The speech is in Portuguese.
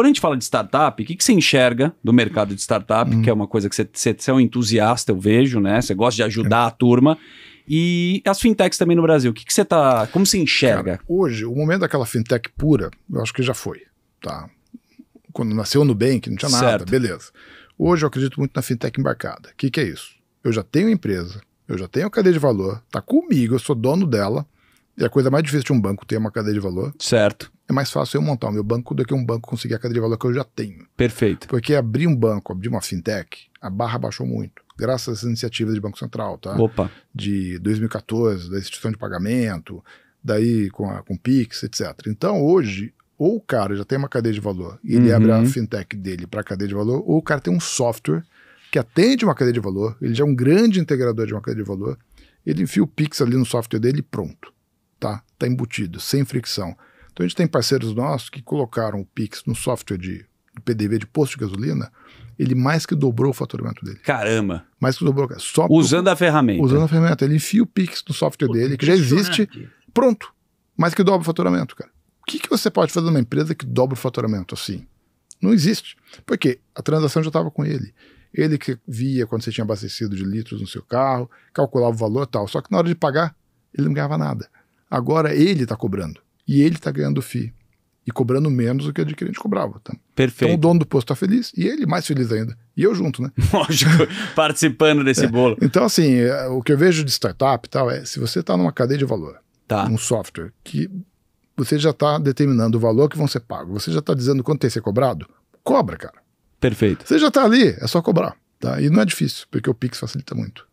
Quando a gente fala de startup, o que, que você enxerga do mercado de startup, hum. que é uma coisa que você, você, é um entusiasta, eu vejo, né? Você gosta de ajudar é. a turma. E as fintechs também no Brasil, o que, que você tá. Como você enxerga? Cara, hoje, o momento daquela fintech pura, eu acho que já foi. Tá? Quando nasceu o Nubank, não tinha nada, beleza. Hoje eu acredito muito na fintech embarcada. O que, que é isso? Eu já tenho empresa, eu já tenho a cadeia de valor, tá comigo, eu sou dono dela. E a coisa mais difícil de um banco ter uma cadeia de valor. Certo. É mais fácil eu montar o meu banco do que um banco conseguir a cadeia de valor que eu já tenho. Perfeito. Porque abrir um banco, abrir uma fintech, a barra baixou muito. Graças às iniciativas de Banco Central, tá? Opa. De 2014, da instituição de pagamento, daí com, a, com Pix, etc. Então, hoje, ou o cara já tem uma cadeia de valor e ele uhum. abre a uhum. fintech dele para cadeia de valor, ou o cara tem um software que atende uma cadeia de valor, ele já é um grande integrador de uma cadeia de valor, ele enfia o Pix ali no software dele e pronto tá? Tá embutido, sem fricção. Então a gente tem parceiros nossos que colocaram o Pix no software de, PDV de posto de gasolina, ele mais que dobrou o faturamento dele. Caramba! Mais que dobrou. Só usando pro, a ferramenta. Usando a ferramenta. Ele enfia o Pix no software Pô, dele, que já existe, pronto. Mais que dobra o faturamento, cara. O que, que você pode fazer numa empresa que dobra o faturamento assim? Não existe. Porque a transação já estava com ele. Ele que via quando você tinha abastecido de litros no seu carro, calculava o valor e tal. Só que na hora de pagar, ele não ganhava nada. Agora ele está cobrando. E ele está ganhando FII. E cobrando menos do que o adquirente cobrava. Tá? Perfeito. Então o dono do posto está feliz e ele mais feliz ainda. E eu junto, né? Lógico, participando desse é. bolo. Então, assim, é, o que eu vejo de startup e tal é se você está numa cadeia de valor, tá. um software, que você já está determinando o valor que vão ser pagos, você já está dizendo quanto tem que ser cobrado, cobra, cara. Perfeito. Você já está ali, é só cobrar. Tá? E não é difícil, porque o Pix facilita muito.